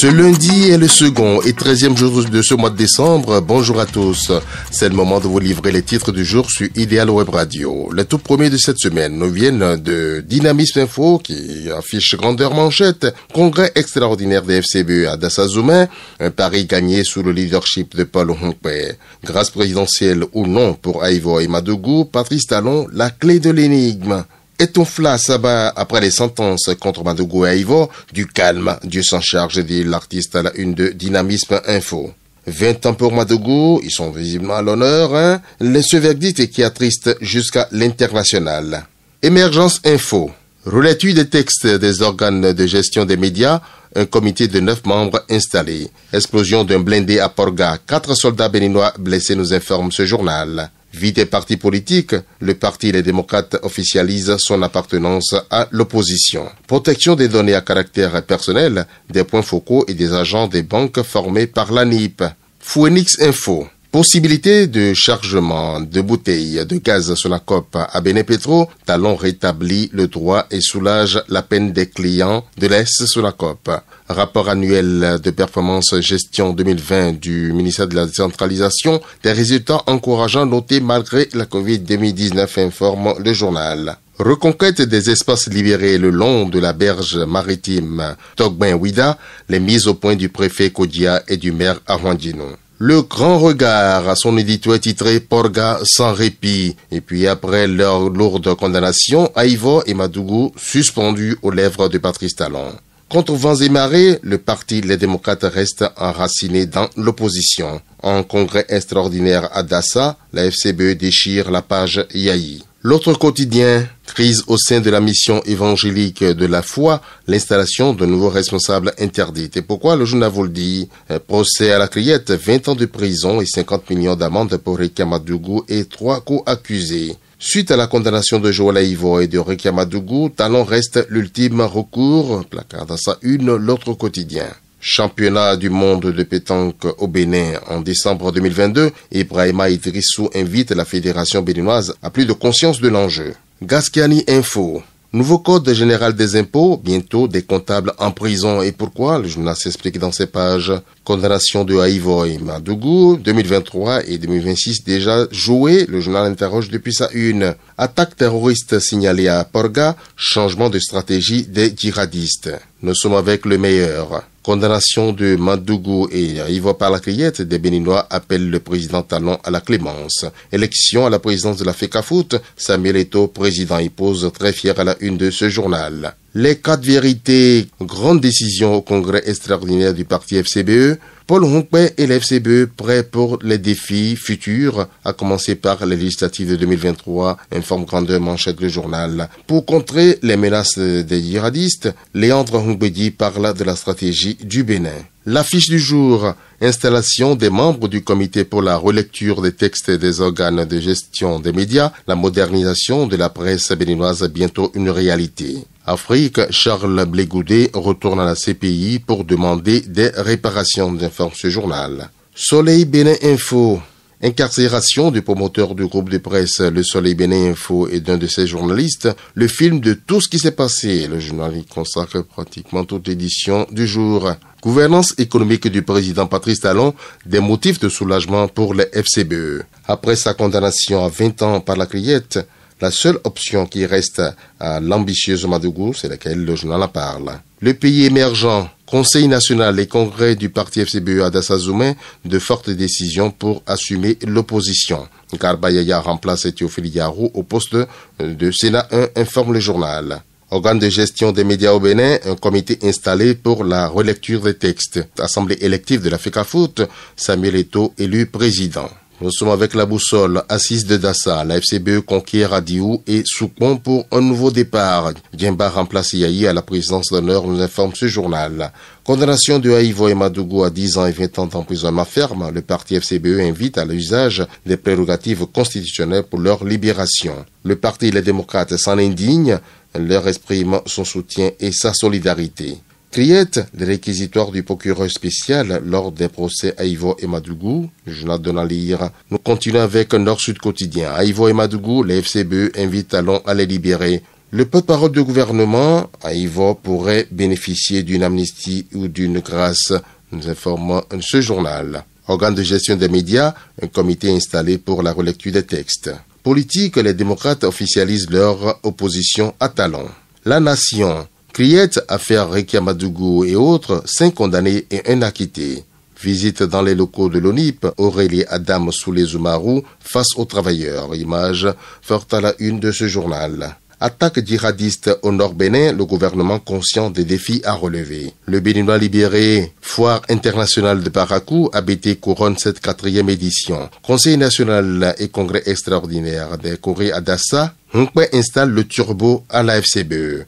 Ce lundi est le second et treizième jour de ce mois de décembre. Bonjour à tous. C'est le moment de vous livrer les titres du jour sur Ideal Web Radio. Les tout premier de cette semaine nous viennent de Dynamisme Info qui affiche grandeur manchette. Congrès extraordinaire des FCB à Dassazoumé. Un pari gagné sous le leadership de Paul Hongpe. Grâce présidentielle ou non pour Aïvo et Madougou, Patrice Talon, la clé de l'énigme ton s'abat après les sentences contre et Aivo, du calme. Dieu s'en charge, dit l'artiste à la une de Dynamisme Info. 20 ans pour Madougou ils sont visiblement à l'honneur. Hein? Ce verdict qui attriste jusqu'à l'international. Émergence Info. tu des textes des organes de gestion des médias, un comité de neuf membres installé. Explosion d'un blindé à Porga. Quatre soldats béninois blessés nous informe ce journal. Vite, des partis politiques, le Parti Les Démocrates officialise son appartenance à l'opposition. Protection des données à caractère personnel, des points focaux et des agents des banques formés par l'ANIP. Phoenix Info. Possibilité de chargement de bouteilles de gaz sur la COP à Benepetro, Talon rétablit le droit et soulage la peine des clients de l'Est sur la COP. Rapport annuel de performance gestion 2020 du ministère de la décentralisation, des résultats encourageants notés malgré la COVID-19 informe le journal. Reconquête des espaces libérés le long de la berge maritime togbin les mises au point du préfet Kodia et du maire Arwandino. Le Grand Regard à son éditoire titré Porga sans répit. Et puis après leur lourde condamnation, Aïvo et Madougou suspendus aux lèvres de Patrice Talon. Contre vents et marées, le parti Les Démocrates reste enraciné dans l'opposition. En congrès extraordinaire à Dassa, la FCBE déchire la page Yahi. L'autre quotidien, crise au sein de la mission évangélique de la foi, l'installation de nouveaux responsables interdits. Et pourquoi le journal vous le dit euh, Procès à la criette, 20 ans de prison et 50 millions d'amende pour Rikamadougou et trois co-accusés. Suite à la condamnation de Joël et de Rikamadougou, Talon reste l'ultime recours, placard à sa une l'autre quotidien. Championnat du monde de pétanque au Bénin en décembre 2022, Ibrahima Idrissou invite la fédération béninoise à plus de conscience de l'enjeu. Gascani Info. Nouveau code général des impôts, bientôt des comptables en prison et pourquoi, le journal s'explique dans ses pages condamnation de Haïvo et Madougou, 2023 et 2026 déjà joué, le journal interroge depuis sa une. Attaque terroriste signalée à Porga, changement de stratégie des djihadistes. Nous sommes avec le meilleur. Condamnation de Madougou et Haïvo par la criette des Béninois appelle le président Talon à la clémence. Élection à la présidence de la FECAFOOT, Samuel Eto, président, y pose très fier à la une de ce journal. Les quatre vérités, grande décision au congrès extraordinaire du parti FCBE. Paul Hongpé et le FCBE prêts pour les défis futurs, à commencer par la législative de 2023, informe grandeur manchette le journal. Pour contrer les menaces des djihadistes, Léandre Hongbedi parle de la stratégie du Bénin. L'affiche du jour, installation des membres du comité pour la relecture des textes des organes de gestion des médias, la modernisation de la presse béninoise bientôt une réalité. Afrique, Charles Blégoudé retourne à la CPI pour demander des réparations d'informe ce journal. Soleil Bénin Info. Incarcération du promoteur du groupe de presse Le Soleil Bénin Info et d'un de ses journalistes, le film de tout ce qui s'est passé. Le journal y consacre pratiquement toute édition du jour gouvernance économique du président Patrice Talon, des motifs de soulagement pour les FCBE. Après sa condamnation à 20 ans par la criette, la seule option qui reste à l'ambitieuse Madougou, c'est laquelle le journal en parle. Le pays émergent, Conseil national et congrès du parti FCBE à Dassazoumé, de fortes décisions pour assumer l'opposition. Garbayaya remplace Théophile Yarou au poste de Sénat 1, informe le journal. Organe de gestion des médias au Bénin, un comité installé pour la relecture des textes. Assemblée élective de la foot, Samuel Eto élu président. Nous sommes avec la boussole, assise de Dassa, la FCBE conquiert Radio et Soupon pour un nouveau départ. Djemba remplace Yahi à la présidence d'honneur, nous informe ce journal. Condamnation de Haïvo et Madougou à 10 ans et 20 ans d'emprisonnement ferme, le parti FCBE invite à l'usage des prérogatives constitutionnelles pour leur libération. Le parti Les Démocrates s'en indigne, leur exprime son soutien et sa solidarité. Criette, le réquisitoire du procureur spécial lors des procès à Ivo et Madougou, à lire, Nous continuons avec Nord-Sud quotidien. À Ivo et Madougou, les FCB e invitent à les libérer. Le porte-parole du gouvernement, à Ivo, pourrait bénéficier d'une amnistie ou d'une grâce, nous informe ce journal. Organe de gestion des médias, un comité installé pour la relecture des textes politique, les démocrates officialisent leur opposition à Talon. La Nation, Criette, affaire Rekia et autres, cinq condamnés et un acquitté. Visite dans les locaux de l'ONIP, Aurélie Adam sous les face aux travailleurs. Image forte à la une de ce journal. Attaque djihadiste au Nord-Bénin, le gouvernement conscient des défis à relever. Le Béninois libéré, Foire internationale de Parakou, ABT couronne cette quatrième édition. Conseil national et congrès extraordinaire des Corées à Dassa Nkwe installe le turbo à la FCBE.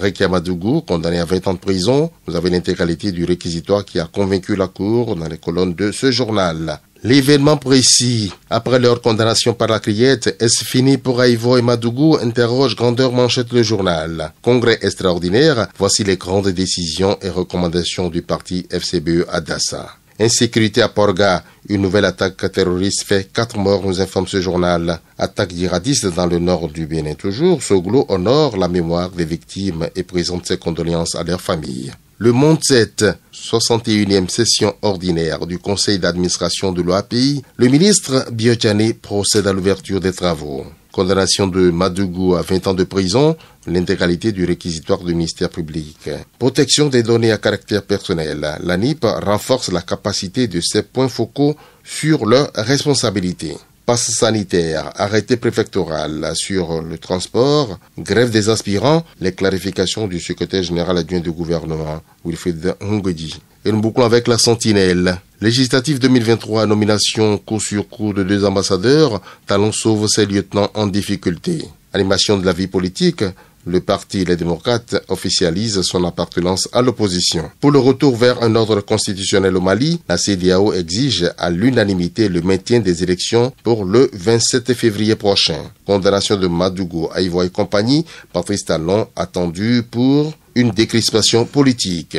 Rekia Madougou, condamné à 20 ans de prison, vous avez l'intégralité du réquisitoire qui a convaincu la Cour dans les colonnes de ce journal. L'événement précis, après leur condamnation par la criette, est-ce fini pour Aivo et Madougou interroge Grandeur Manchette le journal. Congrès extraordinaire, voici les grandes décisions et recommandations du parti FCBE à Dassa. Insécurité à Porga, une nouvelle attaque terroriste fait quatre morts, nous informe ce journal. Attaque djihadiste dans le nord du Bénin. Toujours, Soglo honore la mémoire des victimes et présente ses condoléances à leurs familles. Le Monde 7, 61e session ordinaire du conseil d'administration de l'OAPI, le ministre Biotjani procède à l'ouverture des travaux condamnation de Madougou à 20 ans de prison, l'intégralité du réquisitoire du ministère public. Protection des données à caractère personnel. La NIP renforce la capacité de ses points focaux sur leurs responsabilités passe sanitaire, arrêté préfectoral sur le transport, grève des aspirants, les clarifications du secrétaire général adjoint du gouvernement, Wilfried Ngodi. Et nous bouclons avec la sentinelle. Législatif 2023, nomination coup sur coup de deux ambassadeurs, Talon sauve ses lieutenants en difficulté. Animation de la vie politique, le parti Les Démocrates officialise son appartenance à l'opposition. Pour le retour vers un ordre constitutionnel au Mali, la CDAO exige à l'unanimité le maintien des élections pour le 27 février prochain. Condamnation de Madougou, Aïvo et compagnie, Patrice Talon attendu pour une décrispation politique.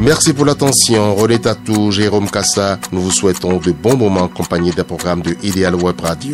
Merci pour l'attention. René Tatou, Jérôme Cassa, nous vous souhaitons de bons moments accompagnés d'un programme de Ideal Web Radio.